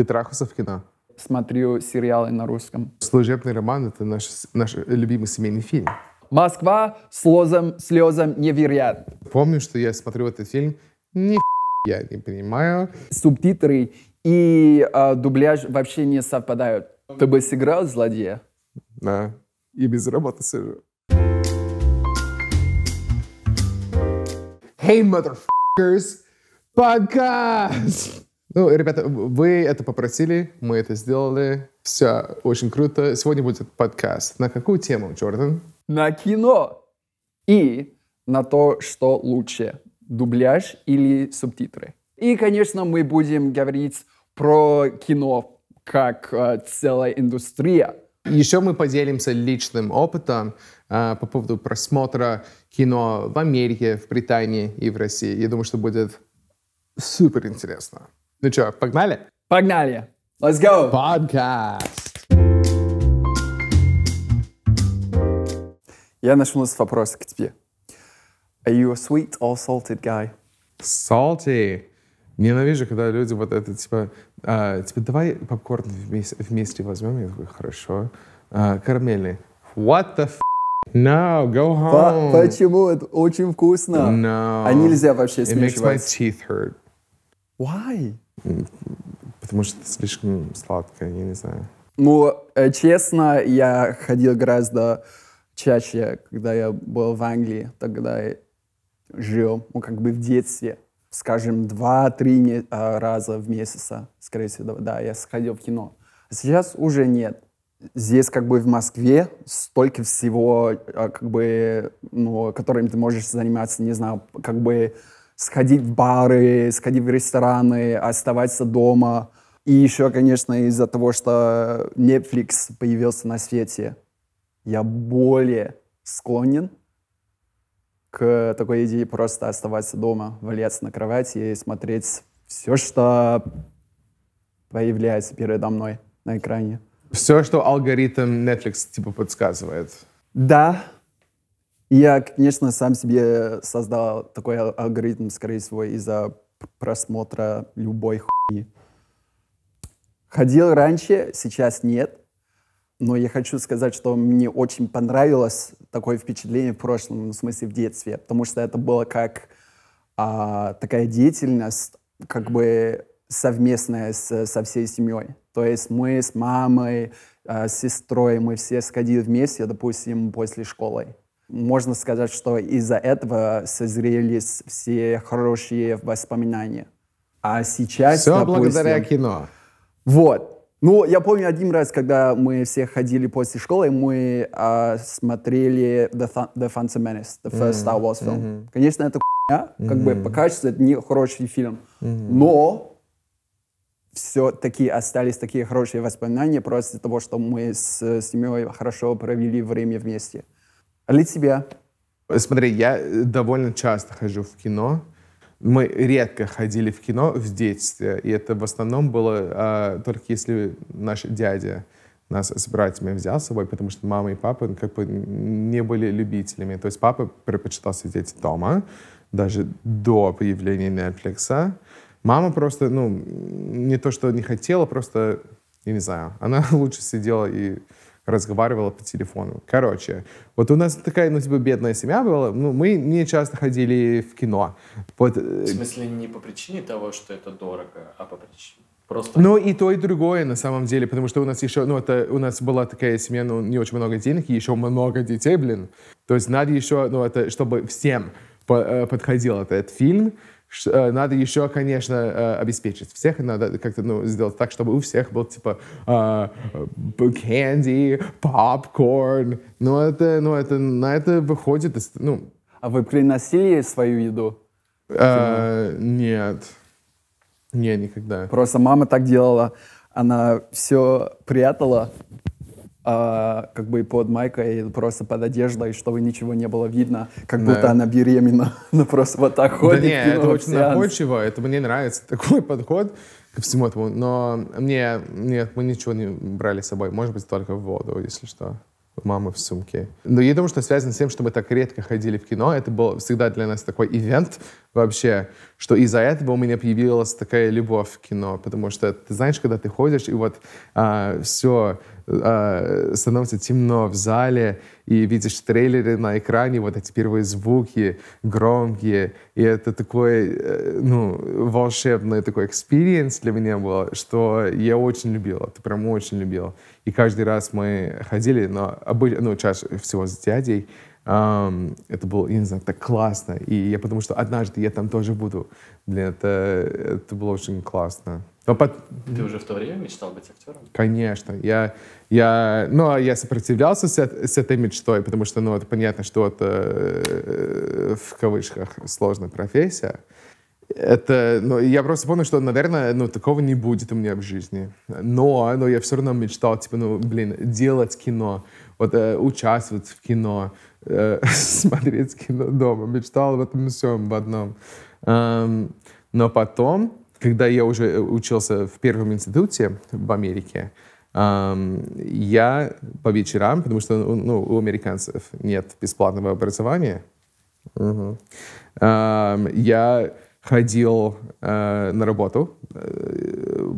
Ты трахался в кино? Смотрю сериалы на русском. «Служебный роман» — это наш, наш любимый семейный фильм. «Москва слезам, слезам не верят. Помню, что я смотрю этот фильм, ни я не понимаю. Субтитры и э, дубляж вообще не совпадают. Ты бы сыграл злодея? Да, и без работы сижу. Hey, motherfuckers! Подкаст! Ну, ребята, вы это попросили, мы это сделали. Все очень круто. Сегодня будет подкаст. На какую тему, Джордан? На кино. И на то, что лучше, дубляж или субтитры. И, конечно, мы будем говорить про кино как э, целая индустрия. Еще мы поделимся личным опытом э, по поводу просмотра кино в Америке, в Британии и в России. Я думаю, что будет супер интересно. Ну что, погнали? Погнали. Let's go. Подкаст. Я нашел у нас вопрос к тебе. Are you a sweet or salted guy? Salty. Ненавижу, когда люди вот это, типа, а, типа, давай попкорн вместе, вместе возьмем. Я такой, хорошо. А, карамельный. What the f***? No, go home. По почему? Это очень вкусно. No. А нельзя вообще смешивать. It makes my teeth hurt. Why? Потому что это слишком сладко, я не знаю. Ну, э, честно, я ходил гораздо чаще, когда я был в Англии, тогда я жил, ну, как бы в детстве. Скажем, два-три а, раза в месяц, скорее всего, да, я сходил в кино. А сейчас уже нет. Здесь как бы в Москве столько всего, а, как бы, ну, которым ты можешь заниматься, не знаю, как бы сходить в бары, сходить в рестораны, оставаться дома. И еще, конечно, из-за того, что Netflix появился на свете, я более склонен к такой идее просто оставаться дома, валяться на кровати и смотреть все, что появляется передо мной на экране. Все, что алгоритм Netflix типа подсказывает. Да, я, конечно, сам себе создал такой а, алгоритм, скорее всего, из-за просмотра любой хуйни. Ходил раньше, сейчас нет. Но я хочу сказать, что мне очень понравилось такое впечатление в прошлом, ну, в смысле в детстве, потому что это было как а, такая деятельность, как бы совместная с, со всей семьей. То есть мы с мамой, а, с сестрой, мы все сходили вместе, допустим, после школы можно сказать, что из-за этого созрелись все хорошие воспоминания. А сейчас, Все допустим, благодаря кино. Вот. Ну, я помню один раз, когда мы все ходили после школы, мы э, смотрели The, Th The Phantom Menace, the first mm -hmm. Star Wars film. Mm -hmm. Конечно, это хуйня, mm -hmm. как бы по качеству это не хороший фильм, mm -hmm. но все-таки остались такие хорошие воспоминания просто из-за того, что мы с семьей хорошо провели время вместе. А для тебя? Смотри, я э, довольно часто хожу в кино. Мы редко ходили в кино в детстве, и это в основном было а, только если наш дядя нас с братьями взял с собой, потому что мама и папа ну, как бы не были любителями. То есть папа предпочитал сидеть дома, даже до появления Netflix. Мама просто, ну, не то, что не хотела, просто, я не знаю, она лучше сидела и разговаривала по телефону. Короче, вот у нас такая, ну, типа, бедная семья была. Ну, мы не часто ходили в кино. Вот. Э, в смысле, не по причине того, что это дорого, а по причине? Просто... Ну, и то, и другое, на самом деле, потому что у нас еще, ну, это, у нас была такая семья, ну, не очень много денег, и еще много детей, блин. То есть надо еще, ну, это, чтобы всем э, подходил этот фильм, Э, надо еще, конечно, э, обеспечить всех, надо как-то ну, сделать так, чтобы у всех был типа э, candy, попкорн. Но ну, это, ну это, на это выходит, ну. А вы приносили свою еду? А, нет, не никогда. Просто мама так делала, она все прятала а, как бы под майкой, просто под одеждой, чтобы ничего не было видно, как да. будто она беременна, она просто вот так ходит. Да нет, это очень находчиво, это мне нравится, такой подход ко всему этому, но мне, нет, мы ничего не брали с собой, может быть, только в воду, если что мамы в сумке. Но я думаю, что связано с тем, что мы так редко ходили в кино. Это был всегда для нас такой ивент вообще, что из-за этого у меня появилась такая любовь к кино, потому что ты знаешь, когда ты ходишь, и вот а, все, Э, становится темно в зале, и видишь трейлеры на экране, вот эти первые звуки громкие, и это такой, э, ну, волшебный такой экспириенс для меня был, что я очень любил, это прям очень любил. И каждый раз мы ходили, но обы... ну, чаще всего с дядей, Um, это было, я не знаю, так классно. И я потому что однажды я там тоже буду. Блин, это, это было очень классно. Но под... Ты уже в то время мечтал быть актером? Конечно. Я, я, ну, а я сопротивлялся с, с этой мечтой, потому что, ну, это понятно, что это, в кавычках, сложная профессия. Это, ну, я просто понял, что, наверное, ну, такого не будет у меня в жизни. Но, но я все равно мечтал, типа, ну, блин, делать кино, вот э, участвовать в кино, э, смотреть кино дома. Мечтал об этом всем в одном. Эм, но потом когда я уже э, учился в первом институте в Америке, я по вечерам, потому что ну, ну у американцев нет бесплатного образования, угу. я ходил э, на работу э,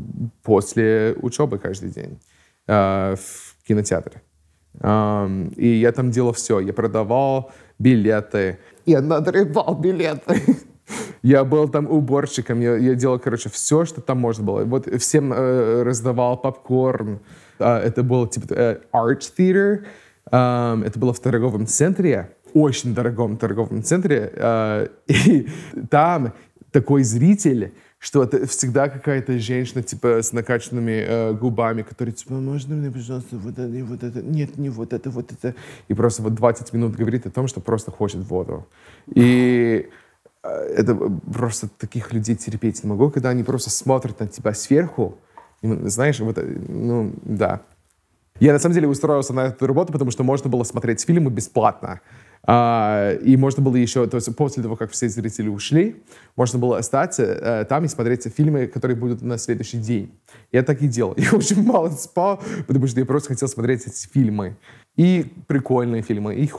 после учебы каждый день в кинотеатре. И я там делал все. Я продавал билеты. Я надрывал билеты. Я был там уборщиком, я, я делал, короче, все, что там можно было. Вот всем э, раздавал попкорн. Э, это был типа э, Art Theater. Э, это было в торговом центре, очень дорогом торговом центре. Э, и там такой зритель что это всегда какая-то женщина, типа, с накачанными э, губами, которая, типа, можно мне, пожалуйста, вот это, и вот это, нет, не вот это, вот это. И просто вот 20 минут говорит о том, что просто хочет воду. И Э, это э, просто таких людей терпеть не могу, когда они просто смотрят на тебя сверху. И, знаешь, вот, э, ну, да. Я на самом деле устроился на эту работу, потому что можно было смотреть фильмы бесплатно. А, и можно было еще, то есть после того, как все зрители ушли, можно было остаться а, там и смотреть фильмы, которые будут на следующий день. Я так и делал. Я очень мало спал, потому что я просто хотел смотреть эти фильмы. И прикольные фильмы, и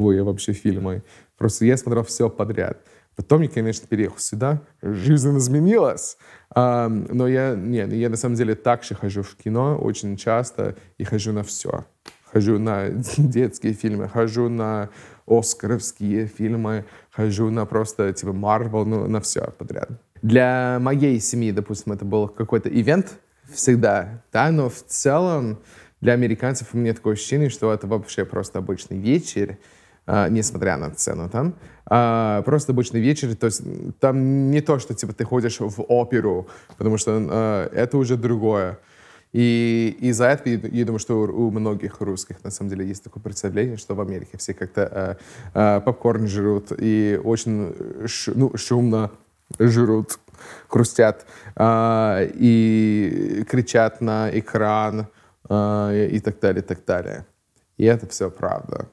хуевые вообще фильмы. Просто я смотрел все подряд. Потом я, конечно, переехал сюда, жизнь изменилась. А, но я, не, ну, я на самом деле так же хожу в кино очень часто и хожу на все. Хожу на детские фильмы, хожу на оскаровские фильмы, хожу на просто типа Марвел, ну, на все подряд. Для моей семьи, допустим, это был какой-то ивент всегда, да, но в целом для американцев у меня такое ощущение, что это вообще просто обычный вечер, а, несмотря на цену там. А, просто обычный вечер, то есть там не то, что типа ты ходишь в оперу, потому что а, это уже другое. И из-за этого я думаю, что у многих русских на самом деле есть такое представление, что в Америке все как-то э, э, попкорн жрут и очень ш, ну, шумно жрут, крустят э, и кричат на экран э, и так далее, и так далее. И это все правда.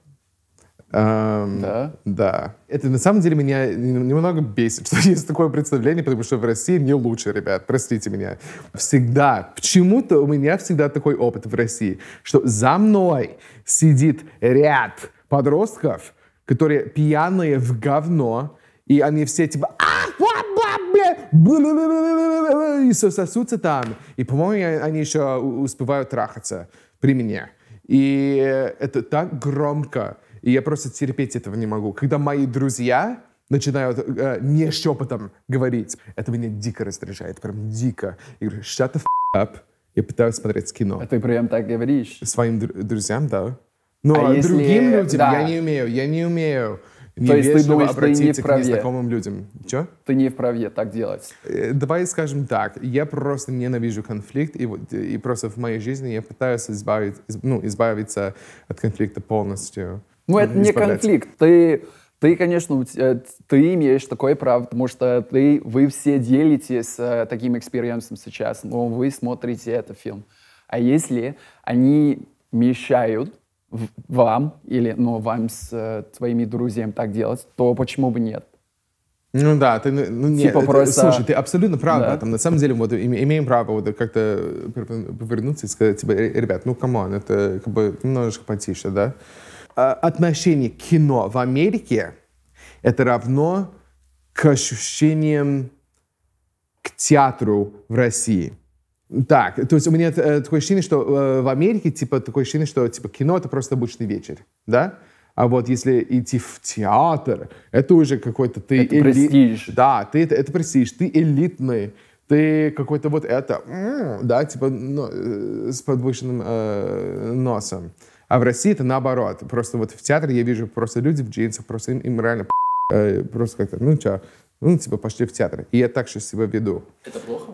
Эм, да? Да. Это на самом деле меня немного бесит, что есть такое представление, потому что в России не лучше, ребят, простите меня. Всегда, почему-то у меня всегда такой опыт в России, что за мной сидит ряд подростков, которые пьяные в говно, и они все типа и сосутся там. И, по-моему, они еще успевают трахаться при мне. И это так громко. И я просто терпеть этого не могу. Когда мои друзья начинают э, не шепотом говорить, это меня дико раздражает, прям дико. Я говорю, shut the f up. Я пытаюсь смотреть кино. А ты прям так говоришь? Своим др- друзьям, да. Но ну, а а если... другим людям да. я не умею, я не умею. Не То есть ты думаешь, обратиться ты не вправе. к незнакомым людям. Че? Ты не вправе так делать. Э, давай скажем так. Я просто ненавижу конфликт, и, и просто в моей жизни я пытаюсь избавить, ну, избавиться от конфликта полностью. Ну, это не конфликт. Ты, ты, конечно, ты имеешь такое право, потому что ты, вы все делитесь э, таким экспириенсом сейчас, но вы смотрите этот фильм. А если они мешают вам или ну, вам с э, твоими друзьями так делать, то почему бы нет? Ну да, ты, ну, ну нет, типа это, просто... слушай, ты абсолютно прав, да. там на самом деле вот имеем право вот как-то повернуться и сказать, типа, «Э, ребят, ну камон, это как бы немножечко потише, да? А, отношение к кино в Америке это равно к ощущениям к театру в России. Так, то есть у меня э, такое ощущение, что э, в Америке типа такое ощущение, что типа кино это просто обычный вечер, да? А вот если идти в театр, это уже какой-то ты... Это элит... престиж. Да, ты, это, это престиж, ты элитный, ты какой-то вот это, да, типа но, э, с подвышенным э, носом. А в России это наоборот. Просто вот в театре я вижу просто люди в джинсах, просто им, им реально э, просто как-то, ну чё, ну типа пошли в театр. И я так сейчас себя веду. Это плохо?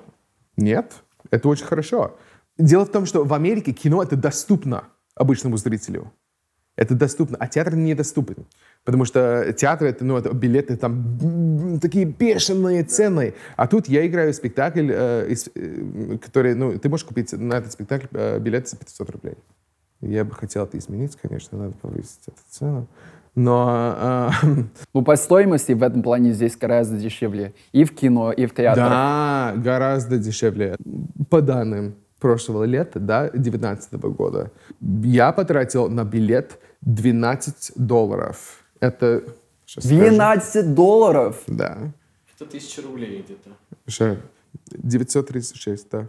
Нет, это очень хорошо. Дело в том, что в Америке кино это доступно обычному зрителю. Это доступно, а театр недоступен. Потому что театр это, ну, это билеты там такие бешеные цены. А тут я играю спектакль, э, из, э, который, ну, ты можешь купить на этот спектакль э, билет за 500 рублей. Я бы хотел это изменить, конечно, надо повысить эту цену. Но... Э, а, ну, по стоимости в этом плане здесь гораздо дешевле. И в кино, и в театре. Да, гораздо дешевле. По данным прошлого лета, да, 2019 года, я потратил на билет 12 долларов. Это... 12 скажу. долларов? Да. Это 1000 рублей где-то. 936, да.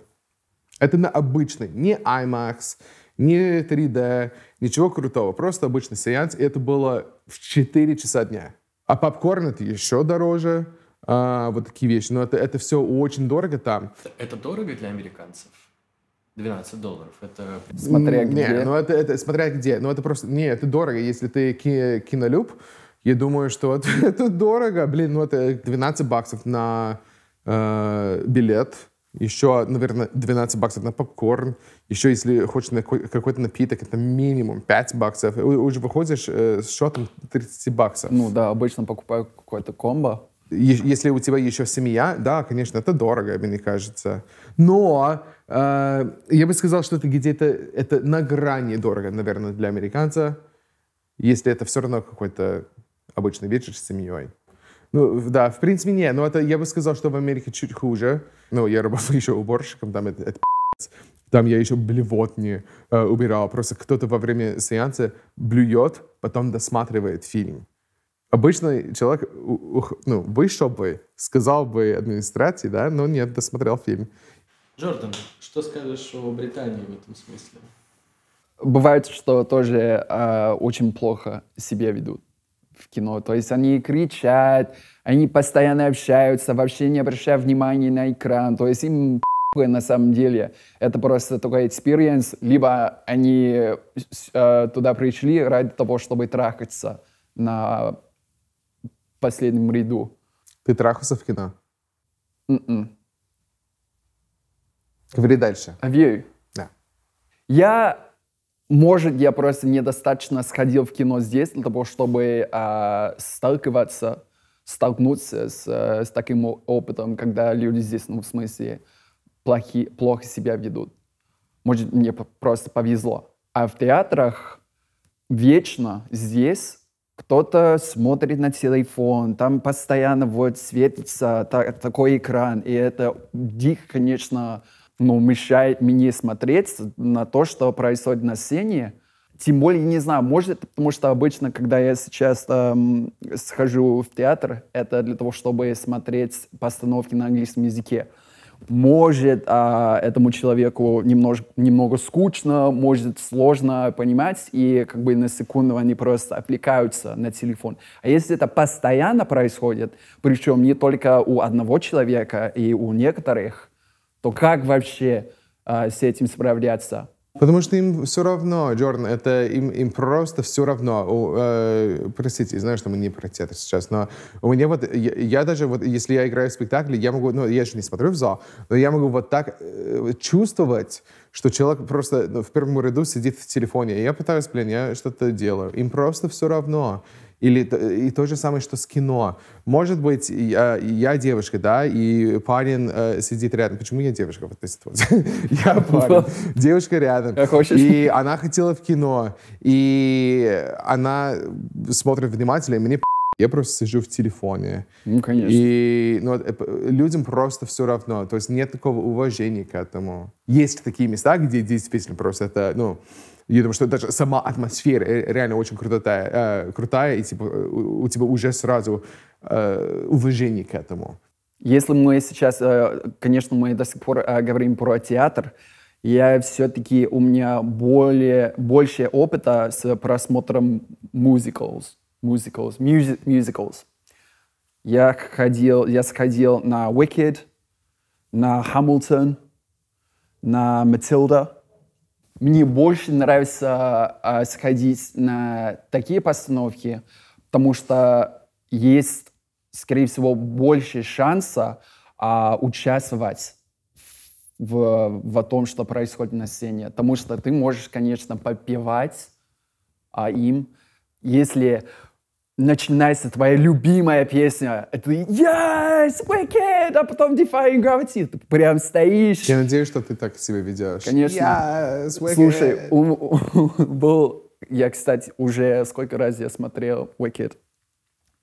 Это на обычный, не IMAX, не 3D, ничего крутого, просто обычный сеанс. И это было в 4 часа дня. А попкорн это еще дороже, а, вот такие вещи. Но это, это все очень дорого там. Это дорого для американцев? 12 долларов. Это смотря где. Не, ну это, это смотря где. Ну это просто... Не, это дорого. Если ты ки кинолюб, я думаю, что это, это дорого. Блин, ну это 12 баксов на э, билет еще, наверное, 12 баксов на попкорн, еще, если хочешь на какой-то напиток, это минимум 5 баксов. уже выходишь э, с счетом 30 баксов. Ну да, обычно покупаю какое-то комбо. Если у тебя еще семья, да, конечно, это дорого, мне кажется. Но э, я бы сказал, что это где-то это на грани дорого, наверное, для американца, если это все равно какой-то обычный вечер с семьей. Ну да, в принципе, не, но это я бы сказал, что в Америке чуть хуже. Ну, я работал еще уборщиком, там это, это там я еще блевотни э, убирал. Просто кто-то во время сеанса блюет, потом досматривает фильм. Обычно человек ух, ну, вышел бы, сказал бы администрации, да, но нет, досмотрел фильм. Джордан, что скажешь о Британии в этом смысле? Бывает, что тоже э, очень плохо себя ведут в кино. То есть они кричат, они постоянно общаются, вообще не обращая внимания на экран. То есть им на самом деле. Это просто такой experience, либо они э, туда пришли ради того, чтобы трахаться на последнем ряду. Ты трахался в кино? Mm-mm. М-м. Говори дальше. Have Да. Я может, я просто недостаточно сходил в кино здесь для того, чтобы э, сталкиваться, столкнуться с, э, с таким опытом, когда люди здесь, ну, в смысле, плохи, плохо себя ведут. Может, мне просто повезло. А в театрах вечно здесь кто-то смотрит на телефон, там постоянно вот светится та, такой экран, и это дико, конечно, ну, мешает мне смотреть на то, что происходит на сцене. Тем более, не знаю, может, потому что обычно, когда я сейчас эм, схожу в театр, это для того, чтобы смотреть постановки на английском языке. Может, э, этому человеку немножко, немного скучно, может, сложно понимать, и как бы на секунду они просто отвлекаются на телефон. А если это постоянно происходит, причем не только у одного человека и у некоторых, то как вообще э, с этим справляться? Потому что им все равно, Джордан, это им, им просто все равно. О, э, простите, знаю, что мы не про театр сейчас, но у меня вот, я, я даже вот, если я играю в спектакле, я могу, ну, я же не смотрю в зал, но я могу вот так э, чувствовать, что человек просто ну, в первом ряду сидит в телефоне, и я пытаюсь, блин, я что-то делаю. Им просто все равно. Или и то же самое, что с кино. Может быть, я, я девушка, да, и парень э, сидит рядом. Почему я девушка в этой ситуации? я ну, парень. девушка рядом. Как хочешь. И она хотела в кино. И она смотрит внимательно, и мне я просто сижу в телефоне. Ну, конечно. И ну, э, людям просто все равно. То есть нет такого уважения к этому. Есть такие места, где действительно просто это, ну, я думаю, что даже сама атмосфера э, реально очень крутая, э, крутая и типа, у, у тебя уже сразу э, уважение к этому. Если мы сейчас, э, конечно, мы до сих пор э, говорим про театр, я все-таки, у меня более, больше опыта с просмотром мюзиклов. Мюзиклов, мюзиклов. Я ходил, я сходил на Wicked, на Hamilton, на Matilda. Мне больше нравится а, сходить на такие постановки, потому что есть, скорее всего, больше шанса а, участвовать в, в том, что происходит на сцене. Потому что ты можешь, конечно, попивать а, им, если начинается твоя любимая песня. Это «Yes! Wicked!» А потом «Defying Gravity». Ты прям стоишь. Я надеюсь, что ты так себя ведешь. Конечно. Yes, wicked. Слушай, у, у, был... Я, кстати, уже сколько раз я смотрел «Wicked»?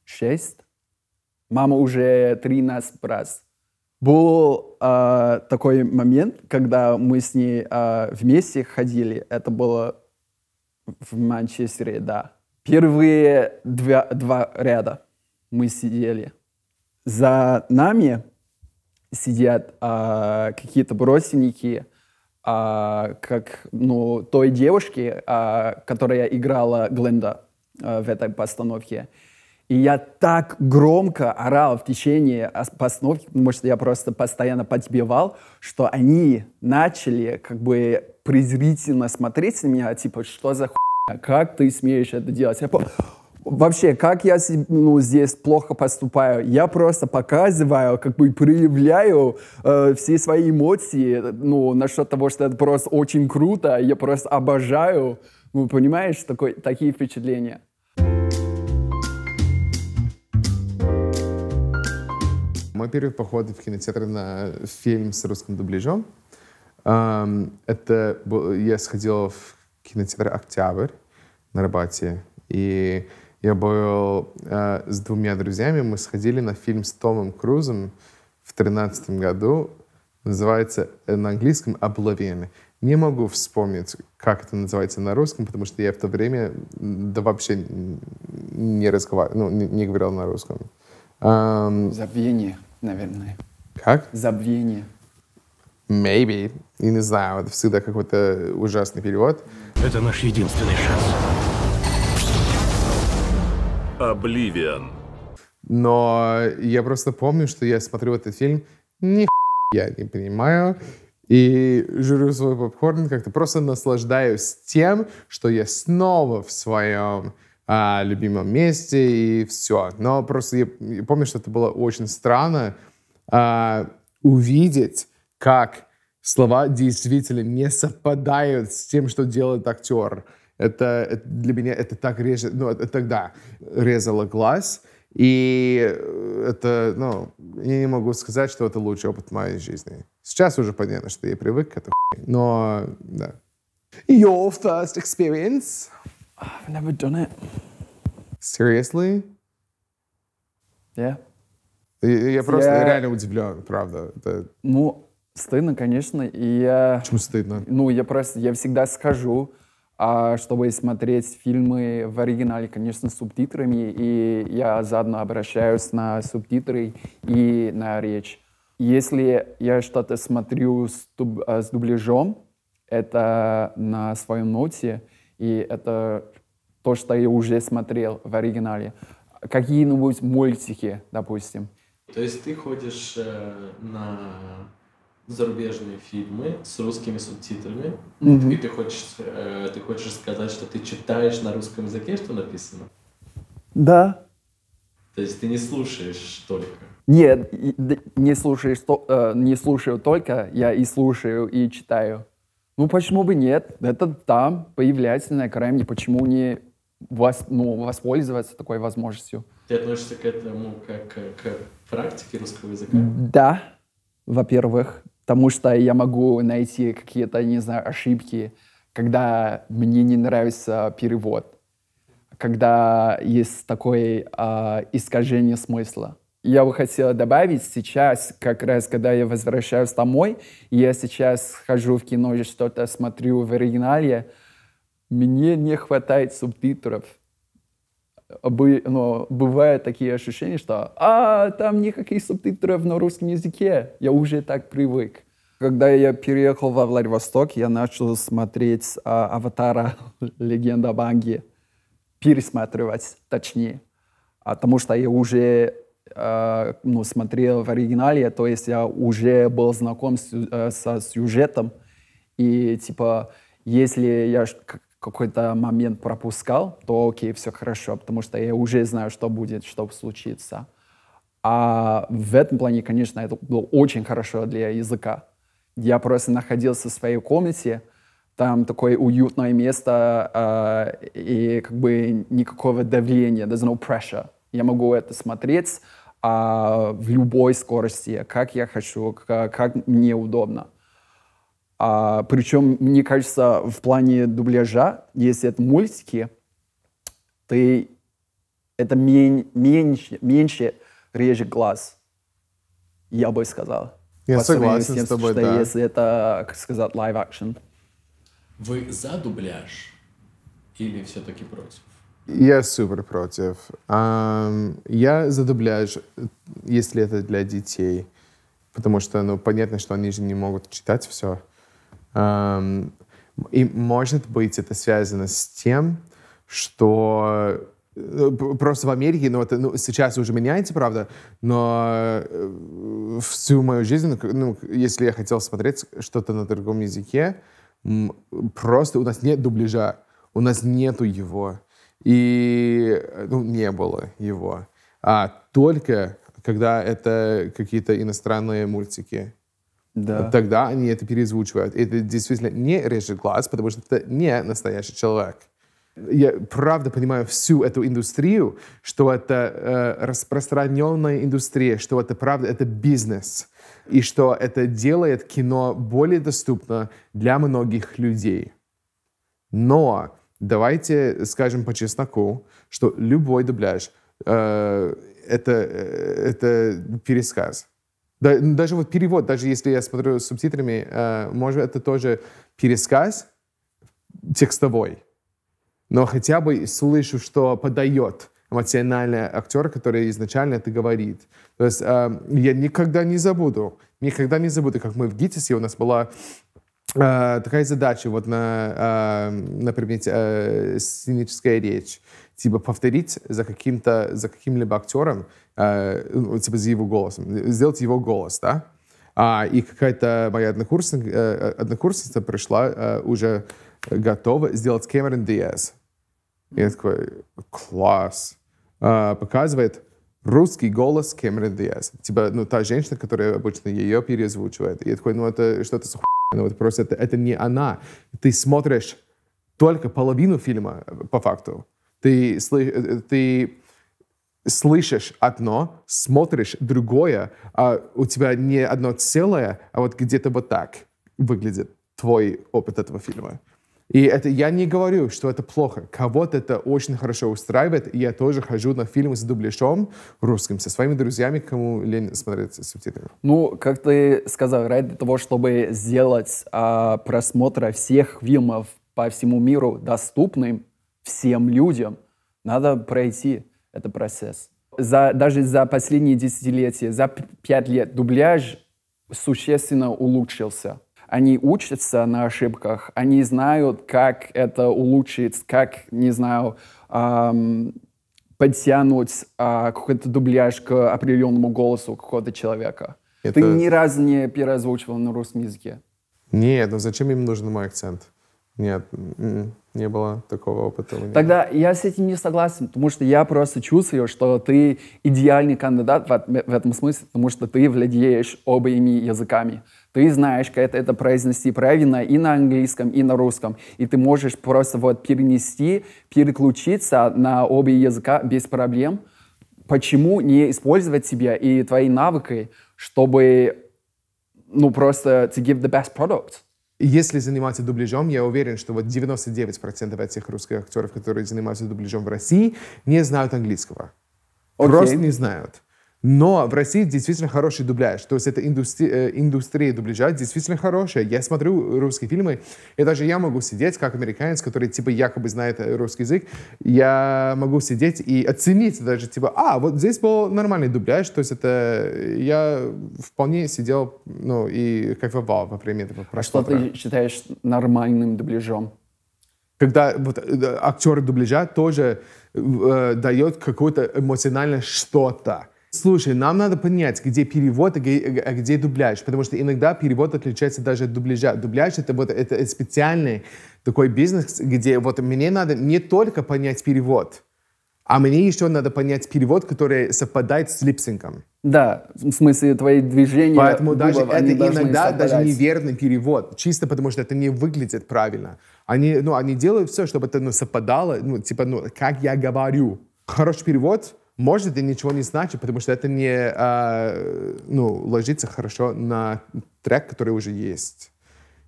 Шесть? Мама уже три 13 раз. Был э, такой момент, когда мы с ней э, вместе ходили. Это было в Манчестере, да. Первые два, два ряда мы сидели. За нами сидят а, какие-то родственники, а, как ну, той девушки, а, которая играла Гленда а, в этой постановке. И я так громко орал в течение постановки, потому что я просто постоянно подбивал, что они начали как бы презрительно смотреть на меня, типа, что за хуй а как ты смеешь это делать? Я по... Вообще, как я ну, здесь плохо поступаю? Я просто показываю, как бы проявляю э, все свои эмоции, ну, насчет того, что это просто очень круто, я просто обожаю, ну, понимаешь, такой, такие впечатления. Мой первый поход в кинотеатр на фильм с русским дубляжом. Эм, это был, я сходил в кинотеатр «Октябрь», на Рабате. И я был э, с двумя друзьями, мы сходили на фильм с Томом Крузом в тринадцатом году. Называется э, на английском «Oblivion». Не могу вспомнить, как это называется на русском, потому что я в то время да вообще не разговаривал, ну, не, не говорил на русском. Um, Забвение, наверное. Как? Забвение. Maybe. Я не знаю, это всегда какой-то ужасный перевод. Это наш единственный шанс. Обливиан. Но я просто помню, что я смотрю этот фильм, ни я не понимаю, и жру свой попкорн, как-то просто наслаждаюсь тем, что я снова в своем а, любимом месте и все. Но просто я, я помню, что это было очень странно а, увидеть, как слова действительно не совпадают с тем, что делает актер. Это, для меня это так режет, ну, это тогда резало глаз. И э, это, ну, я не могу сказать, что это лучший опыт моей жизни. Сейчас уже понятно, что я привык к этому. Но, да. Your first experience? I've never done it. Seriously? Yeah. Я, я просто я... реально удивлен, правда. Это... Ну, стыдно, конечно, и я... Почему стыдно? Ну, я просто, я всегда скажу. А чтобы смотреть фильмы в оригинале, конечно, с субтитрами, и я заодно обращаюсь на субтитры и на речь. Если я что-то смотрю с, дуб, э, с дубляжом, это на своем ноте, и это то, что я уже смотрел в оригинале. Какие-нибудь мультики, допустим. То есть ты ходишь э, на зарубежные фильмы с русскими субтитрами, mm-hmm. и ты хочешь, э, ты хочешь сказать, что ты читаешь на русском языке, что написано? Да. То есть ты не слушаешь только? Нет, не слушаешь, э, не слушаю только, я и слушаю, и читаю. Ну почему бы нет? Это там появляется на экране, почему не вос, ну, воспользоваться такой возможностью? Ты относишься к этому как э, к практике русского языка? Да, во-первых потому что я могу найти какие-то, не знаю, ошибки, когда мне не нравится перевод, когда есть такое э, искажение смысла. Я бы хотела добавить сейчас, как раз когда я возвращаюсь домой, я сейчас хожу в кино и что-то смотрю в оригинале, мне не хватает субтитров бы, но ну, бывают такие ощущения, что «А, там никаких субтитров на русском языке, я уже так привык». Когда я переехал во Владивосток, я начал смотреть а, «Аватара. Легенда Банги, пересматривать точнее, а потому что я уже а, ну, смотрел в оригинале, то есть я уже был знаком с, а, со сюжетом, и типа если я какой-то момент пропускал, то окей, все хорошо, потому что я уже знаю, что будет, что случится. А в этом плане, конечно, это было очень хорошо для языка. Я просто находился в своей комнате, там такое уютное место, э, и как бы никакого давления, there's no pressure. Я могу это смотреть э, в любой скорости, как я хочу, как, как мне удобно. А, причем, мне кажется, в плане дубляжа, если это мультики, ты это мень, меньше, меньше реже глаз, я бы сказал. Я согласен с, тем, с тобой, что, да. Если это, как сказать, лайв-акшн. Вы за дубляж или все-таки против? Я супер против. Um, я за дубляж, если это для детей. Потому что, ну, понятно, что они же не могут читать все. И может быть это связано с тем, что э, просто в Америке, ну, это, ну, сейчас уже меняется, правда, но э, всю мою жизнь, ну, ну если я хотел смотреть что-то на другом языке, просто у нас нет дубляжа, у нас нету его, и, э, ну, не было его, а только когда это какие-то иностранные мультики да. тогда они это перезвучивают. Это действительно не режет глаз, потому что это не настоящий человек. Я правда понимаю всю эту индустрию, что это э, распространенная индустрия, что это правда, это бизнес, и что это делает кино более доступно для многих людей. Но давайте скажем по чесноку, что любой дубляж э, это, э, это пересказ. Да, ну, даже вот перевод, даже если я смотрю с субтитрами, э, может, это тоже пересказ текстовой. Но хотя бы слышу, что подает эмоциональный актер, который изначально это говорит. То есть э, я никогда не забуду, никогда не забуду, как мы в ГИТИСе, у нас была э, такая задача вот на, э, например, э, сценическая речь типа повторить за каким-то, за каким-либо актером, э, ну, типа за его голосом, сделать его голос, да? А, и какая-то моя однокурсница, э, однокурсница пришла э, уже готова сделать Кэмерон Диаз. И я такой, класс. Э, показывает русский голос Кэмерон Диаз. Типа, ну, та женщина, которая обычно ее перезвучивает. И я такой, ну, это что-то с ну, вот просто это, это не она. Ты смотришь только половину фильма, по факту. Ты, э, э, ты слышишь одно, смотришь другое, а у тебя не одно целое, а вот где-то вот так выглядит твой опыт этого фильма. И это я не говорю, что это плохо. Кого-то это очень хорошо устраивает. И я тоже хожу на фильмы с дубляшом русским, со своими друзьями, кому лень смотреть субтитры. Ну, как ты сказал, ради того, чтобы сделать а, просмотр всех фильмов по всему миру доступным, всем людям. Надо пройти этот процесс. За, даже за последние десятилетия, за пять лет дубляж существенно улучшился. Они учатся на ошибках, они знают, как это улучшить, как, не знаю, эм, подтянуть э, какой-то дубляж к определенному голосу какого-то человека. Это... Ты ни разу не переозвучивал на русском языке. Нет, но ну зачем им нужен мой акцент? Нет, м-м, не было такого опыта. Тогда я с этим не согласен, потому что я просто чувствую, что ты идеальный кандидат в, в этом смысле, потому что ты владеешь обоими языками. Ты знаешь, как это произнести правильно и на английском, и на русском. И ты можешь просто вот перенести, переключиться на обе языка без проблем. Почему не использовать себя и твои навыки, чтобы, ну, просто to give the best product? Если заниматься дубляжом, я уверен, что вот 99% этих русских актеров, которые занимаются дубляжом в России, не знают английского. Okay. Просто не знают. Но в России действительно хороший дубляж. То есть эта индустри- э, индустрия дубляжа действительно хорошая. Я смотрю русские фильмы, и даже я могу сидеть, как американец, который типа якобы знает э, русский язык, я могу сидеть и оценить даже типа, а, вот здесь был нормальный дубляж, то есть это э, я вполне сидел, ну, и кайфовал во время этого просмотра. А что ты считаешь нормальным дубляжом? когда вот актеры дубляжа тоже э, дает какое-то эмоциональное что-то. Слушай, нам надо понять, где перевод, а где, а где дубляж, потому что иногда перевод отличается даже от дубляжа. Дубляж — это вот это специальный такой бизнес, где вот мне надо не только понять перевод, а мне еще надо понять перевод, который совпадает с липсинком. Да, в смысле твои движения. Поэтому дубов, даже это иногда даже неверный перевод, чисто потому что это не выглядит правильно. Они, ну, они делают все, чтобы это ну, совпадало, ну, типа, ну, как я говорю. Хороший перевод может и ничего не значит, потому что это не а, ну, ложится хорошо на трек, который уже есть.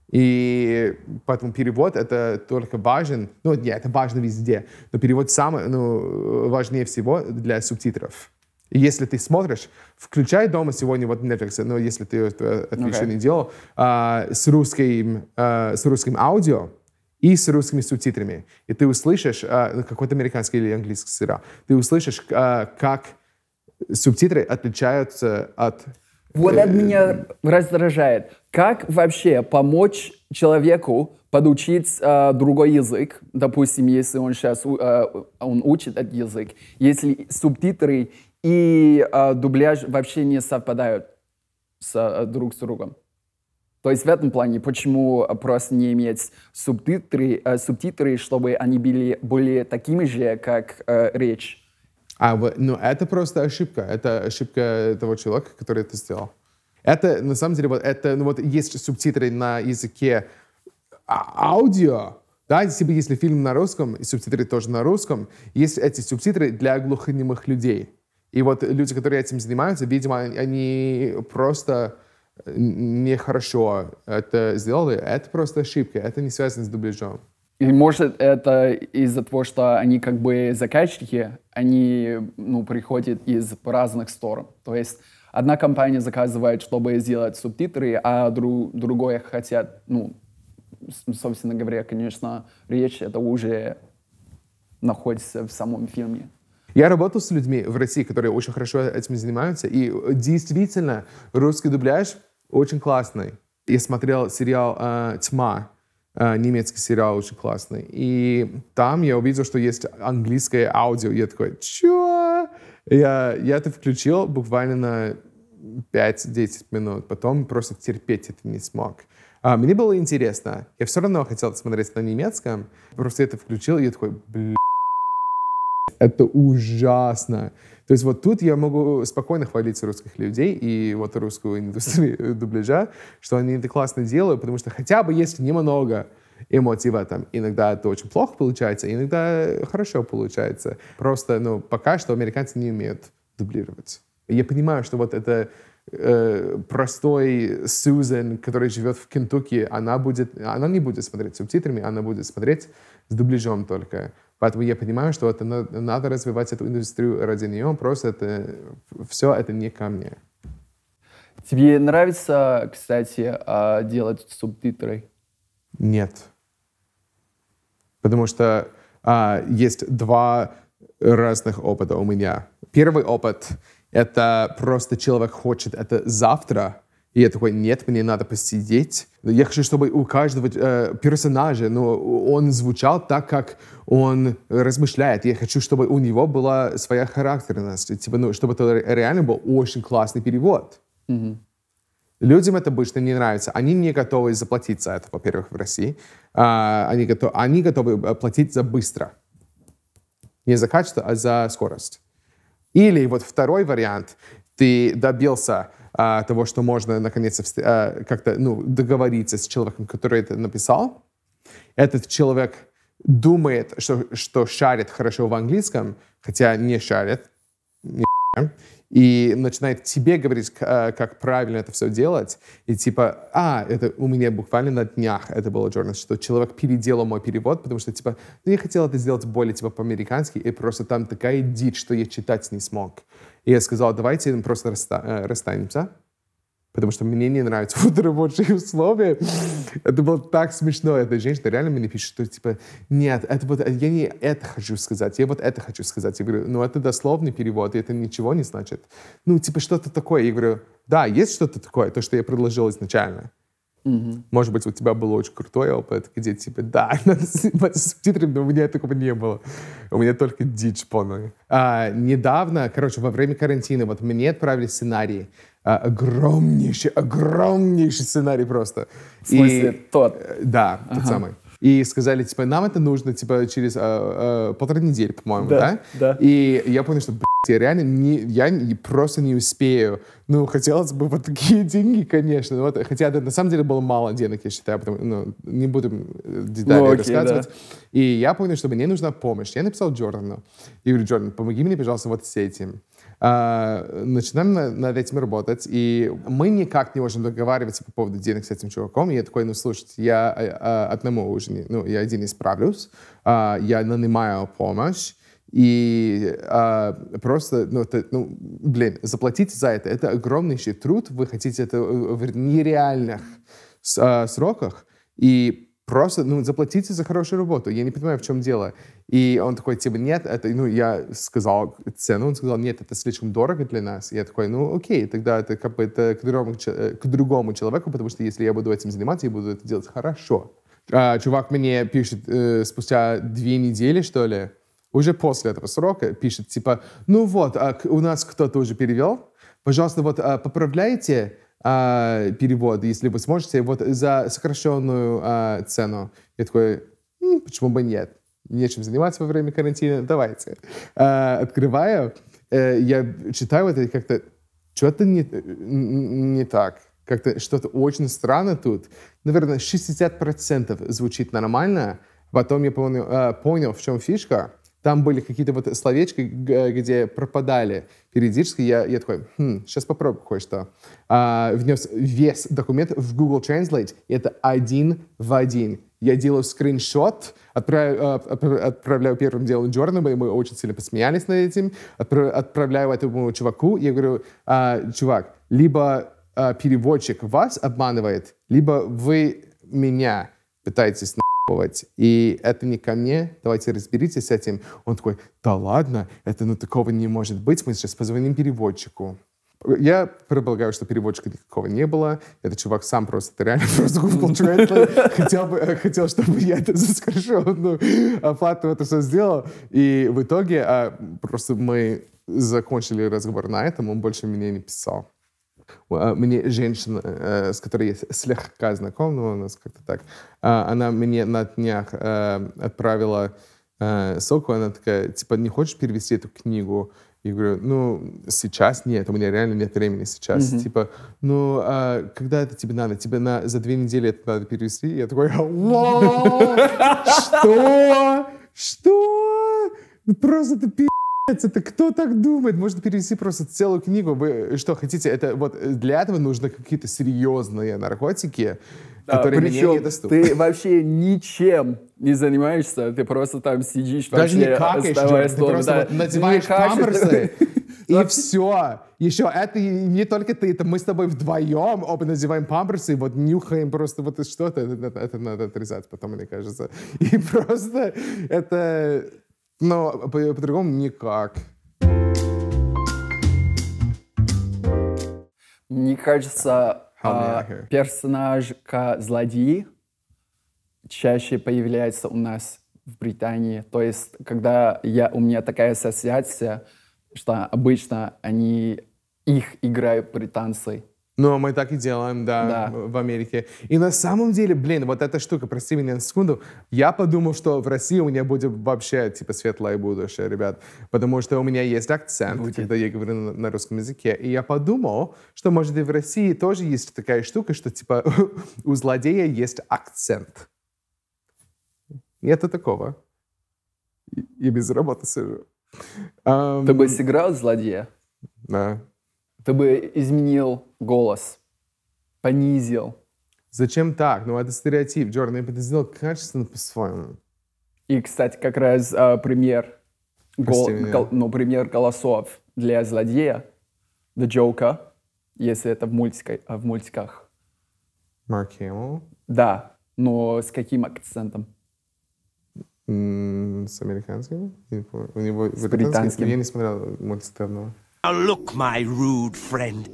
И поэтому перевод это только важен, ну нет, это важно везде, но перевод самый, ну, важнее всего для субтитров. И если ты смотришь, включай дома сегодня вот Netflix, но ну, если ты это, это okay. еще не делал, а, с, русским, а, с русским аудио, и с русскими субтитрами. И ты услышишь, а, какой-то американский или английский сериал, ты услышишь, а, как субтитры отличаются от... Вот э, это меня раздражает. Как вообще помочь человеку подучить э, другой язык, допустим, если он сейчас э, он учит этот язык, если субтитры и э, дубляж вообще не совпадают с, э, друг с другом? То есть в этом плане, почему просто не иметь субтитры, э, субтитры чтобы они были более такими же, как э, речь? А, ну это просто ошибка. Это ошибка того человека, который это сделал. Это, на самом деле, вот это, ну вот есть субтитры на языке а аудио, да, если, бы если фильм на русском, и субтитры тоже на русском, есть эти субтитры для глухонемых людей. И вот люди, которые этим занимаются, видимо, они просто нехорошо это сделали, это просто ошибка, это не связано с дубляжом. И может это из-за того, что они как бы заказчики, они ну, приходят из разных сторон. То есть одна компания заказывает, чтобы сделать субтитры, а друг, другое хотят, ну, собственно говоря, конечно, речь это уже находится в самом фильме. Я работал с людьми в России, которые очень хорошо этим занимаются, и действительно русский дубляж — очень классный. Я смотрел сериал э, «Тьма», э, немецкий сериал очень классный. И там я увидел, что есть английское аудио. Я такой, чё? Я, я это включил буквально на 5-10 минут. Потом просто терпеть это не смог. А, мне было интересно. Я все равно хотел смотреть на немецком. Просто я это включил, и я такой, блин, это ужасно. То есть вот тут я могу спокойно хвалить русских людей и вот русскую индустрию э, дубляжа, что они это классно делают, потому что хотя бы есть немного эмоций в этом. Иногда это очень плохо получается, иногда хорошо получается. Просто, ну, пока что американцы не умеют дублировать. Я понимаю, что вот это э, простой Сьюзен, которая живет в Кентукки, она будет, она не будет смотреть субтитрами, она будет смотреть с дубляжом только. Поэтому я понимаю, что это надо развивать эту индустрию ради нее, просто это все это не ко мне. Тебе нравится, кстати, а, делать субтитры? Нет. Потому что а, есть два разных опыта у меня. Первый опыт — это просто человек хочет это завтра, и я такой, нет, мне надо посидеть. Я хочу, чтобы у каждого э, персонажа, но ну, он звучал так, как он размышляет. Я хочу, чтобы у него была своя характерность. Типа, ну, чтобы это реально был очень классный перевод. Mm-hmm. Людям это обычно не нравится. Они не готовы заплатить за это, во-первых, в России. А, они, готов, они готовы э, платить за быстро. Не за качество, а за скорость. Или вот второй вариант. Ты добился а, того, что можно наконец а, как-то ну, договориться с человеком, который это написал. Этот человек думает, что, что шарит хорошо в английском, хотя не шарит. Не и начинает тебе говорить, а, как правильно это все делать. И типа, а, это у меня буквально на днях это было, Джордан, что человек переделал мой перевод, потому что, типа, ну, я хотел это сделать более, типа, по-американски, и просто там такая дичь, что я читать не смог. И я сказал, давайте ну, просто расста- э, расстанемся, потому что мне не нравятся вот рабочие условия. это было так смешно. Эта женщина реально мне пишет, что типа, нет, это вот, я не это хочу сказать, я вот это хочу сказать. Я говорю, ну это дословный перевод, и это ничего не значит. Ну, типа что-то такое. Я говорю, да, есть что-то такое, то, что я предложил изначально. Угу. Может быть, у тебя было очень крутое опыт, где типа, да, надо снимать с субтитрами, но у меня такого не было. У меня только дичь полная. А, недавно, короче, во время карантина, вот мне отправили сценарий. А, огромнейший, огромнейший сценарий просто. В смысле, И, тот? Э, да, ага. тот самый. И сказали, типа, нам это нужно, типа, через э, э, полторы недели, по-моему, да, да? Да. И я понял, что, блядь, я реально не, я просто не успею. Ну, хотелось бы вот такие деньги, конечно. Вот, хотя это на самом деле было мало денег, я считаю, потому, ну, не буду э, детали ну, окей, рассказывать. Да. И я понял, что мне нужна помощь. Я написал Джордану. И говорю, Джордан, помоги мне, пожалуйста, вот с этим. А, начинаем на, над этим работать, и мы никак не можем договариваться по поводу денег с этим чуваком. И я такой, ну, слушайте, я э, а, одному уже не, ну, я один не справлюсь, э, я нанимаю помощь, и э, просто, ну, это, ну, блин, заплатить за это. Это огромнейший труд, вы хотите это в нереальных э, сроках, и просто, ну, заплатите за хорошую работу. Я не понимаю, в чем дело. И он такой, типа, нет, это, ну, я сказал цену, он сказал, нет, это слишком дорого для нас. Я такой, ну, окей, тогда это как бы это к другому, э, к другому человеку, потому что если я буду этим заниматься, я буду это делать хорошо. А, чувак мне пишет э, спустя две недели, что ли, уже после этого срока пишет, типа, ну вот, а, у нас кто-то уже перевел, пожалуйста, вот а, поправляйте, а, перевод, если вы сможете, вот за сокращенную а, цену. Я такой, М, почему бы нет? Нечем заниматься во время карантина, давайте. А, открываю, э, я читаю вот это как-то, что-то не, э, не так. Как-то что-то очень странно тут. Наверное, 60% звучит нормально. Потом я понял, а, понял в чем фишка там были какие-то вот словечки, где пропадали периодически. Я, я такой, хм, сейчас попробую кое-что. А, внес вес документ в Google Translate. Это один в один. Я делаю скриншот, отправляю, а, отправляю первым делом Джордану, и мы очень сильно посмеялись над этим. Отправляю этому чуваку, я говорю, а, чувак, либо а, переводчик вас обманывает, либо вы меня пытаетесь на распаковывать. И это не ко мне, давайте разберитесь с этим. Он такой, да ладно, это ну такого не может быть, мы сейчас позвоним переводчику. Я предполагаю, что переводчика никакого не было. Этот чувак сам просто, это реально просто Google Translate. Хотел, бы, э, хотел, чтобы я это заскажу. Ну, оплату а это все сделал. И в итоге а, просто мы закончили разговор на этом. Он больше меня не писал. А мне женщина, э, с которой я слегка знаком, но у нас как-то так, а, она мне на днях э, отправила э, ссылку, она такая, типа, не хочешь перевести эту книгу? Я говорю, ну, сейчас нет, у меня реально нет времени сейчас. Mm-hmm. Типа, ну, а, когда это тебе надо? Тебе на, за две недели это надо перевести? Я такой, что? Что? Просто ты пи*** это кто так думает? Можно перевести просто целую книгу. Вы что хотите? Это вот э, для этого нужны какие-то серьезные наркотики, да, которые причем мне недоступны. Ты вообще ничем не занимаешься, ты просто там сидишь Даже вообще, не какаешь, Джордж, ты просто да. вот надеваешь памперсы, и все. Еще это не только ты, это мы с тобой вдвоем оба надеваем памперсы и вот нюхаем просто вот что-то. Это, это, это надо отрезать потом, мне кажется. И просто это... Но по-другому по никак. Мне кажется, э, персонаж злодеи чаще появляется у нас в Британии. То есть, когда я, у меня такая ассоциация, что обычно они их играют британцы. Но мы так и делаем, да, да, в Америке. И на самом деле, блин, вот эта штука, прости меня на секунду, я подумал, что в России у меня будет вообще, типа, светлое будущее, ребят, потому что у меня есть акцент, будет. когда я говорю на, на русском языке. И я подумал, что, может, и в России тоже есть такая штука, что, типа, у злодея есть акцент. Нет такого. И, без работы сижу. Um, Ты бы сыграл злодея? Да ты бы изменил голос, понизил. Зачем так? Ну, это стереотип, Джордан. Ну, я бы это сделал качественно по-своему. И, кстати, как раз э, пример, гол, гол, ну, пример голосов для злодея, The Joker, если это в, мультика, а, в мультиках. Марк Хэмилл? Да, но с каким акцентом? С американским? У него с британским. Я не смотрел мультик давно. Now look, my rude friend.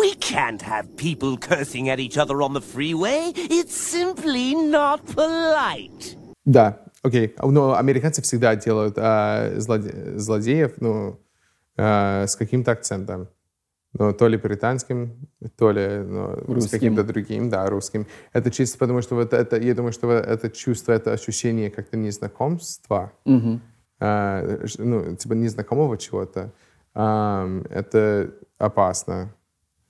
We can't have people cursing at each other on the freeway. It's simply not polite. Да, окей. Okay. А, Но ну, американцы всегда делают э, злоде- злодеев, ну, э, с каким-то акцентом. Ну, то ли британским, то ли ну, с каким-то другим, да, русским. Это чисто потому, что вот это, я думаю, что вот это чувство, это ощущение как-то незнакомства, Mm-hmm. э, ну, типа незнакомого чего-то. Это опасно.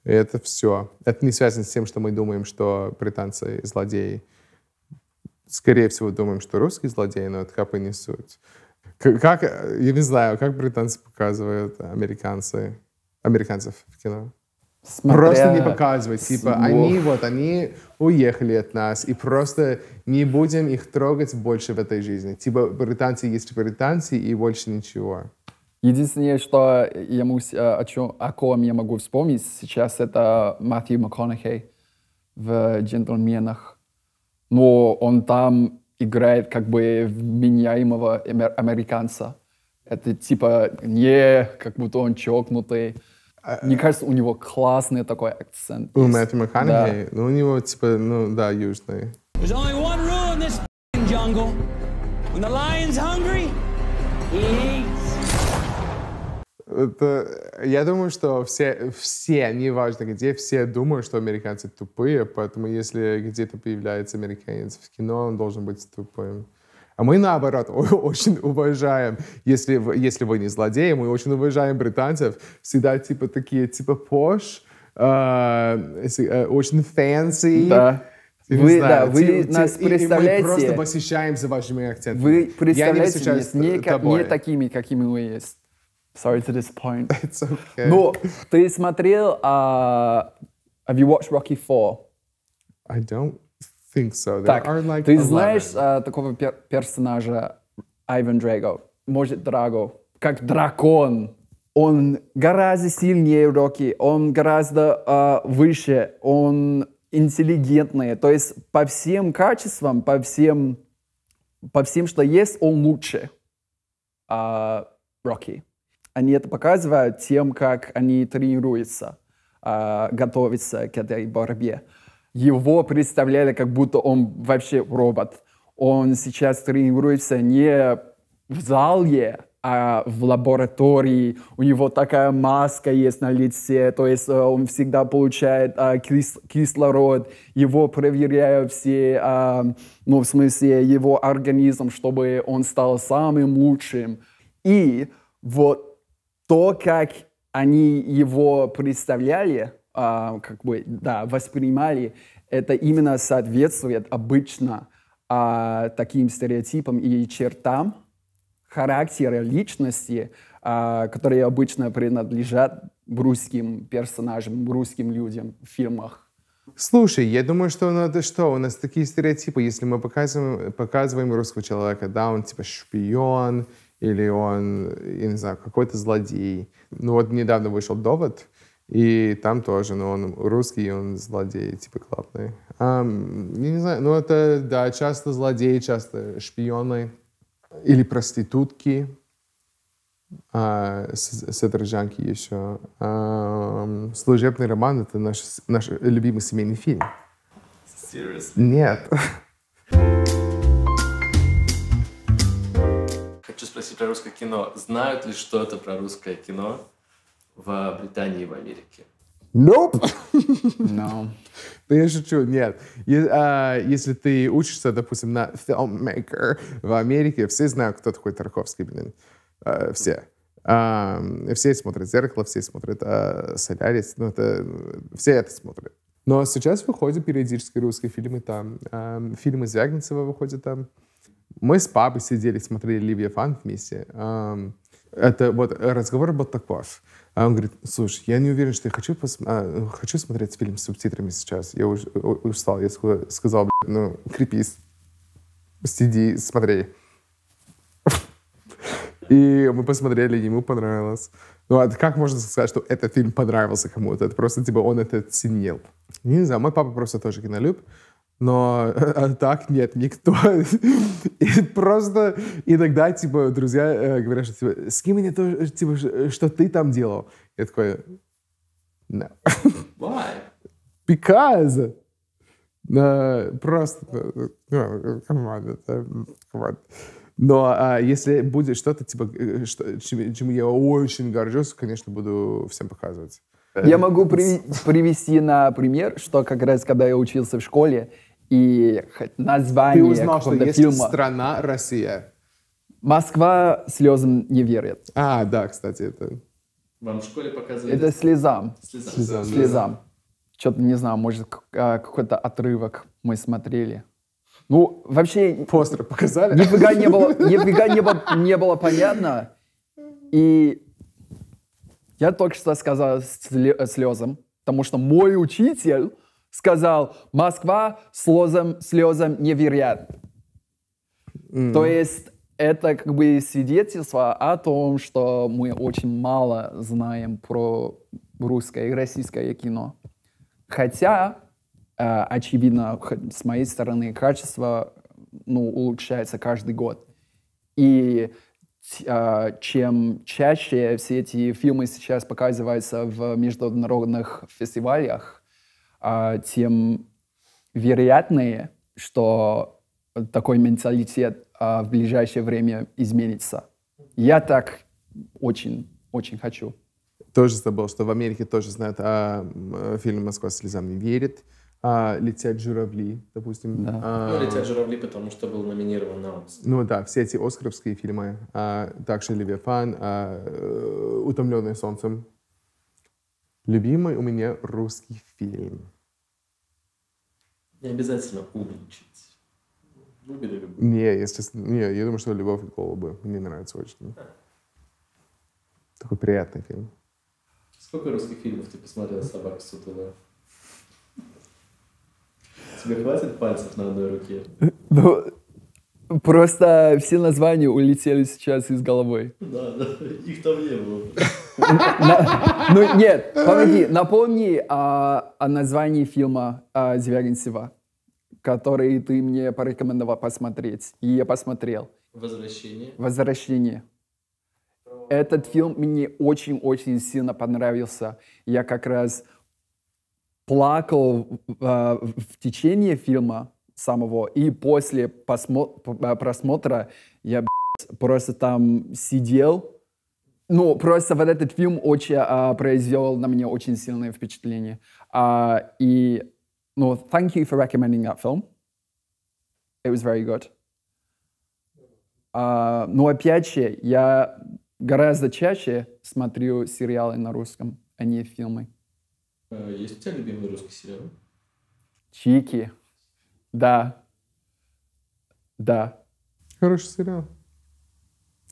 И это все. Это не связано с тем, что мы думаем, что британцы злодеи. Скорее всего, думаем, что русские злодеи, но это капы не суть. Как, я не знаю, как британцы показывают американцы, американцев в кино? Смотря... Просто не показывать. Типа, Бог. они вот, они уехали от нас, и просто не будем их трогать больше в этой жизни. Типа, британцы есть британцы, и больше ничего. Единственное, что я могу, э, о, чем, о ком я могу вспомнить сейчас, это Мэтью МакКонахей в «Джентльменах». Но он там играет как бы вменяемого американца. Это типа не как будто он чокнутый. А, э, Мне кажется, у него классный такой акцент. У Мэтью МакКонахей? Да. Ну, у него типа, ну да, южный. When the lion's hungry, he это, я думаю, что все, все, неважно где, все думают, что американцы тупые, поэтому если где-то появляется американец в кино, он должен быть тупым. А мы, наоборот, очень уважаем, если, если вы не злодеи, мы очень уважаем британцев. Всегда, типа, такие, типа, пош, а, э, очень фэнси. Да. Вы, знаю, да, вы те, типа, нас те, типа, представляете... И мы просто восхищаем за вашими акцентами. Вы представляете Я не нас не, как, не такими, какими мы есть. Sorry to disappoint. It's okay. Но ну, ты смотрел, uh, have you watched Rocky 4? I don't think so. There так, are like ты 11. знаешь uh, такого пер- персонажа Айвен Драго? Может, Драго? Как дракон. Он гораздо сильнее Рокки, он гораздо uh, выше, он интеллигентный. То есть по всем качествам, по всем, по всем, что есть, он лучше uh, Рокки они это показывают тем, как они тренируются, э, готовятся к этой борьбе. Его представляли, как будто он вообще робот. Он сейчас тренируется не в зале, а в лаборатории. У него такая маска есть на лице, то есть э, он всегда получает а, кис кислород. Его проверяют все, а, ну, в смысле, его организм, чтобы он стал самым лучшим. И вот то, как они его представляли, а, как бы, да, воспринимали, это именно соответствует обычно а, таким стереотипам и чертам характера личности, а, которые обычно принадлежат русским персонажам, русским людям в фильмах. Слушай, я думаю, что надо что? У нас такие стереотипы, если мы показываем, показываем русского человека, да, он типа шпион, или он, я не знаю, какой-то злодей. Ну вот недавно вышел «Довод», и там тоже, ну, он русский, и он злодей, типа, клапный. Um, я не знаю, ну, это, да, часто злодеи, часто шпионы или проститутки, а, содержанки еще. А, «Служебный роман» — это наш, наш любимый семейный фильм. Seriously? Нет. хочу спросить про русское кино. Знают ли что-то про русское кино в Британии и в Америке? Nope. No. Да я шучу, нет. А, если ты учишься, допустим, на filmmaker в Америке, все знают, кто такой Тарковский, блин. А, все. А, все смотрят «Зеркало», все смотрят «Солярис», ну, это, все это смотрят. Но сейчас выходят периодически русские фильмы там. Фильмы Звягинцева выходят там. Мы с папой сидели, смотрели Ливия Левиафан вместе. Это вот разговор был такой. А он говорит, слушай, я не уверен, что я хочу, пос... а, хочу смотреть фильм с субтитрами сейчас. Я уж, устал. Я сказал, ну, крепись, сиди, смотри. И мы посмотрели, ему понравилось. Ну, а как можно сказать, что этот фильм понравился кому-то? Это просто, типа, он это ценил. Не знаю, мой папа просто тоже кинолюб. Но а так нет, никто. И просто иногда, типа, друзья э, говорят, что, типа, с кем мне то, типа, что ты там делал? Я такой, no. Why? Because. Uh, просто, э, ну, come on, э, come on. Но а, если будет что-то, типа, что, чем, чем я очень горжусь, конечно, буду всем показывать. Я могу при, привести на пример, что как раз когда я учился в школе, и название Ты узнал, что есть фильма. страна Россия. Москва слезам не верит. А, да, кстати, это... Вам в школе показывали? Это слезам. Слезам. Слезам. слезам. Что-то, не знаю, может, а, какой-то отрывок мы смотрели. Ну, вообще... Постер показали? Нифига не было, нифига не было, не было понятно. И я только что сказал слезам, потому что мой учитель сказал, Москва слезам, слезам невероятно. Mm. То есть это как бы свидетельство о том, что мы очень мало знаем про русское и российское кино. Хотя, э, очевидно, с моей стороны, качество ну, улучшается каждый год. И э, чем чаще все эти фильмы сейчас показываются в международных фестивалях, а, тем вероятнее, что такой менталитет а, в ближайшее время изменится. Я так очень, очень хочу. Тоже забыл, что в Америке тоже знают о а, фильме «Москва слезам не верит», а, «Летят журавли», допустим. Да. А, ну, «Летят журавли», потому что был номинирован на Оскар. Ну да, все эти оскаровские фильмы. А, также «Левиафан», а, «Утомленные солнцем». Любимый у меня русский фильм. Не обязательно умничать. Любили любовь? Не, если... Не, я думаю, что «Любовь и голубы». Мне нравится очень. А. Такой приятный фильм. Сколько русских фильмов ты посмотрел «Собака Сутуна»? Тебе хватит пальцев на одной руке? Ну, просто все названия улетели сейчас из головы. Да, да, их там не было. Ну нет, помоги, напомни о названии фильма э, «Звягинцева», который ты мне порекомендовал посмотреть, и я посмотрел. «Возвращение». «Возвращение». Этот фильм мне очень-очень сильно понравился. Я как раз плакал в э, течение фильма самого, и после э, просмотра я просто там сидел ну, просто вот этот фильм очень а, произвел на меня очень сильное впечатление. А, и, ну, thank you for recommending that film. It was very good. А, но ну, опять же, я гораздо чаще смотрю сериалы на русском, а не фильмы. А, есть у тебя любимый русский сериал? Чики. Да. Да. Хороший сериал.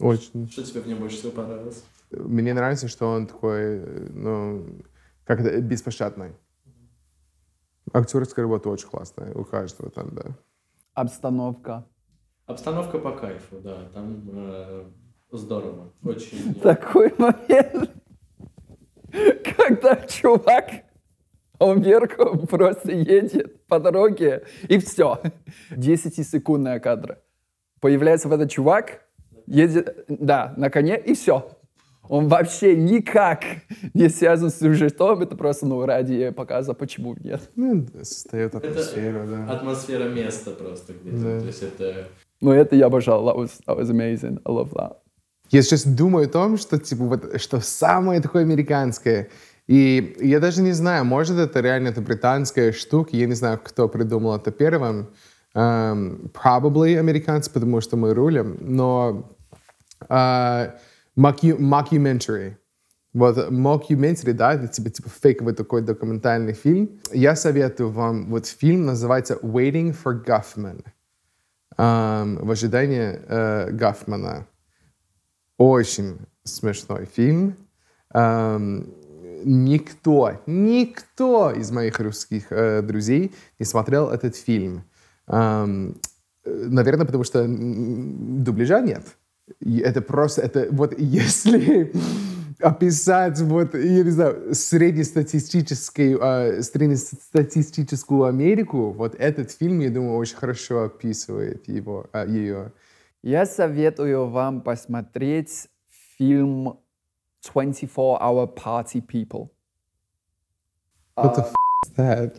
Очень. Что тебе в нем больше всего понравилось? Мне нравится, что он такой, ну, как это, беспощадный. Актерская работа очень классная у каждого там, да. Обстановка. Обстановка по кайфу, да. Там э, здорово. Очень. Такой момент, когда чувак он вверху просто едет по дороге, и все. десятисекундные кадры. Появляется в этот чувак, едет, да, на коне, и все. Он вообще никак не связан с сюжетом, это просто, ну, ради показа, почему нет. Ну, создает атмосферу, это да. Атмосфера места просто где-то, да. то есть это... Ну, это я обожал, that was, that was amazing, I love that. Я сейчас думаю о том, что, типа, вот, что самое такое американское, и я даже не знаю, может, это реально это британская штука, я не знаю, кто придумал это первым, Um, probably американцы, потому что мы рулим, но а, моки, mockumentary. Вот mockumentary, да, это типа, типа фейковый такой документальный фильм. Я советую вам, вот фильм называется «Waiting for Guffman». Um, в ожидании э, Гафмана. Очень смешной фильм. Um, никто, никто из моих русских э, друзей не смотрел этот фильм. Эм, наверное, потому что дубляжа нет. Это просто, это вот если описать вот, я не знаю, среднестатистическую, э, а, среднестатистическую Америку, вот этот фильм, я думаю, очень хорошо описывает его, э, а, ее. Я советую вам посмотреть фильм 24-Hour Party People. What the а. f is that?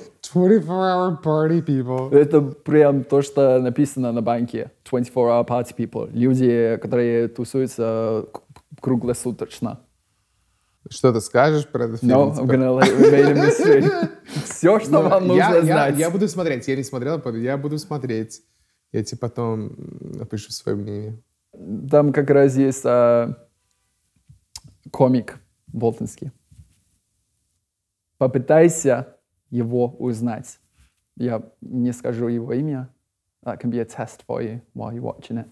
24-hour party people. Это прям то, что написано на банке. 24-hour party people. Люди, которые тусуются круглосуточно. Что ты скажешь про этот фильм? I'm типа? gonna made a Все, что Но вам я, нужно я, знать. Я буду смотреть. Я не смотрел, я буду смотреть. Я тебе потом напишу свое мнение. Там как раз есть а, комик болтонский. Попытайся его узнать. Я не скажу его имя. That а can be a test for you while you're watching it.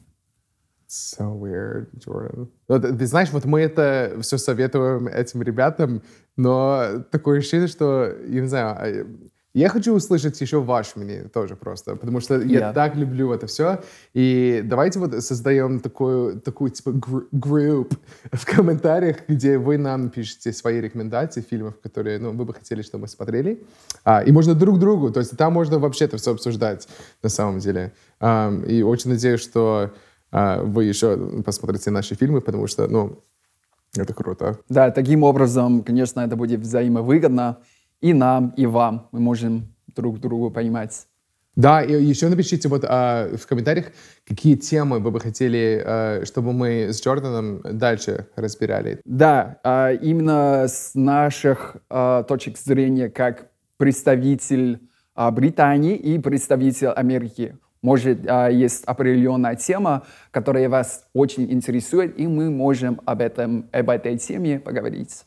So weird, Jordan. Но, ты знаешь, вот мы это все советуем этим ребятам, но такое ощущение, что, я не знаю, а, я хочу услышать еще ваше мнение тоже просто, потому что yeah. я так люблю это все. И давайте вот создаем такую, такую типа групп в комментариях, где вы нам пишете свои рекомендации фильмов, которые ну, вы бы хотели, чтобы мы смотрели. А, и можно друг другу, то есть там можно вообще это все обсуждать на самом деле. А, и очень надеюсь, что а, вы еще посмотрите наши фильмы, потому что, ну, это круто. Да, таким образом, конечно, это будет взаимовыгодно и нам, и вам. Мы можем друг друга понимать. Да, и еще напишите вот а, в комментариях, какие темы вы бы хотели, а, чтобы мы с Джорданом дальше разбирали. Да, а, именно с наших а, точек зрения как представитель а, Британии и представитель Америки. Может, а, есть определенная тема, которая вас очень интересует, и мы можем об этом, об этой теме поговорить.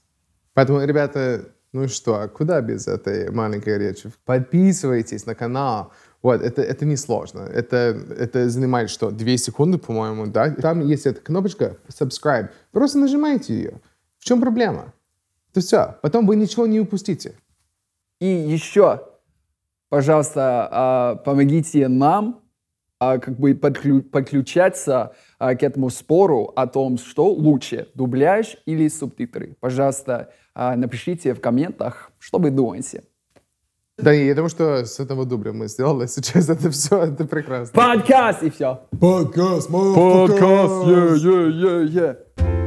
Поэтому, ребята, ну что, а куда без этой маленькой речи? Подписывайтесь на канал. Вот, это, это не сложно. Это, это занимает что, две секунды, по-моему, да? Там есть эта кнопочка subscribe. Просто нажимайте ее. В чем проблема? То все, потом вы ничего не упустите. И еще, пожалуйста, а, помогите нам а, как бы подключаться к этому спору о том, что лучше, дубляж или субтитры. Пожалуйста, а, напишите в комментах, что вы думаете. Да, я думаю, что с этого дубля мы сделали сейчас это все, это прекрасно. Подкаст и все. Подкаст, подкаст, е-е-е-е.